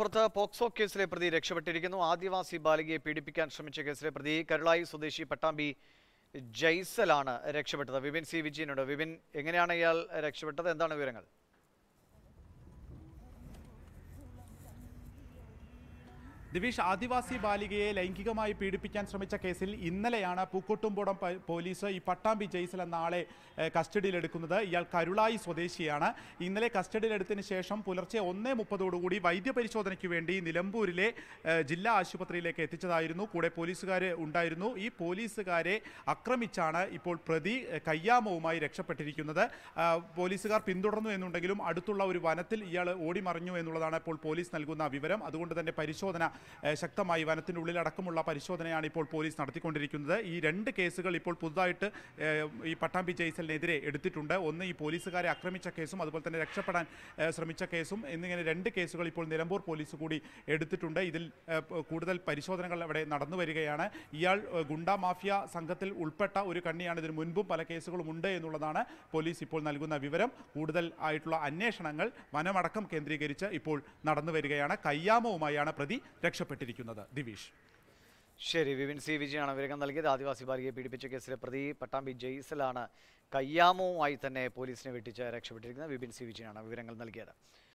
മലപ്പുറത്ത് പോക്സോ കേസിലെ പ്രതി രക്ഷപ്പെട്ടിരിക്കുന്നു ആദിവാസി ബാലികയെ പീഡിപ്പിക്കാൻ ശ്രമിച്ച കേസിലെ പ്രതി കരുളായി സ്വദേശി പട്ടാമ്പി ജയ്സലാണ് രക്ഷപ്പെട്ടത് വിപിൻ സി വിജയനുണ്ട് വിപിൻ എങ്ങനെയാണ് ഇയാൾ രക്ഷപ്പെട്ടത് എന്താണ് വിവരങ്ങൾ ദിവീഷ് ആദിവാസി ബാലികയെ ലൈംഗികമായി പീഡിപ്പിക്കാൻ ശ്രമിച്ച കേസിൽ ഇന്നലെയാണ് പൂക്കോട്ടുംപോടം പോലീസ് ഈ പട്ടാമ്പി ജയ്സൽ എന്ന ആളെ കസ്റ്റഡിയിലെടുക്കുന്നത് ഇയാൾ കരുളായി സ്വദേശിയാണ് ഇന്നലെ കസ്റ്റഡിയിലെടുത്തതിന് ശേഷം പുലർച്ചെ ഒന്നേ മുപ്പതോടുകൂടി വൈദ്യപരിശോധനയ്ക്ക് വേണ്ടി നിലമ്പൂരിലെ ജില്ലാ ആശുപത്രിയിലേക്ക് എത്തിച്ചതായിരുന്നു കൂടെ പോലീസുകാർ ഉണ്ടായിരുന്നു ഈ പോലീസുകാരെ ആക്രമിച്ചാണ് ഇപ്പോൾ പ്രതി കയ്യാമവുമായി രക്ഷപ്പെട്ടിരിക്കുന്നത് പോലീസുകാർ പിന്തുടർന്നു എന്നുണ്ടെങ്കിലും അടുത്തുള്ള ഒരു വനത്തിൽ ഇയാൾ ഓടിമറിഞ്ഞു എന്നുള്ളതാണ് ഇപ്പോൾ പോലീസ് നൽകുന്ന വിവരം അതുകൊണ്ട് തന്നെ പരിശോധന ശക്തമായി വനത്തിൻ്റെ ഉള്ളിലടക്കമുള്ള പരിശോധനയാണ് ഇപ്പോൾ പോലീസ് നടത്തിക്കൊണ്ടിരിക്കുന്നത് ഈ രണ്ട് കേസുകൾ ഇപ്പോൾ പുതുതായിട്ട് ഈ പട്ടാമ്പി ജയ്സലിനെതിരെ എടുത്തിട്ടുണ്ട് ഒന്ന് ഈ പോലീസുകാരെ ആക്രമിച്ച കേസും അതുപോലെ തന്നെ രക്ഷപ്പെടാൻ ശ്രമിച്ച കേസും എന്നിങ്ങനെ രണ്ട് കേസുകൾ ഇപ്പോൾ നിലമ്പൂർ പോലീസ് കൂടി എടുത്തിട്ടുണ്ട് ഇതിൽ കൂടുതൽ പരിശോധനകൾ അവിടെ നടന്നു വരികയാണ് ഇയാൾ ഗുണ്ട മാഫിയ സംഘത്തിൽ ഉൾപ്പെട്ട ഒരു കണ്ണിയാണ് ഇതിന് മുൻപും പല കേസുകളും ഉണ്ട് എന്നുള്ളതാണ് പോലീസ് ഇപ്പോൾ നൽകുന്ന വിവരം കൂടുതൽ ആയിട്ടുള്ള അന്വേഷണങ്ങൾ വനമടക്കം കേന്ദ്രീകരിച്ച് ഇപ്പോൾ നടന്നു വരികയാണ് കയ്യാമവുമായാണ് പ്രതി രക്ഷപ്പെട്ടിരിക്കുന്നത് ദിവീഷ് ശരി വിപിൻ സി വിജയാണ് വിവരം നൽകിയത് ആദിവാസി ബാലികയെ പീഡിപ്പിച്ച കേസിലെ പ്രതി പട്ടാമ്പി ജയ്സലാണ് കയ്യാമവുമായി തന്നെ പോലീസിനെ വെട്ടിച്ച് രക്ഷപ്പെട്ടിരിക്കുന്നത് വിപിൻ സി വിജയാണ് വിവരങ്ങൾ നൽകിയത്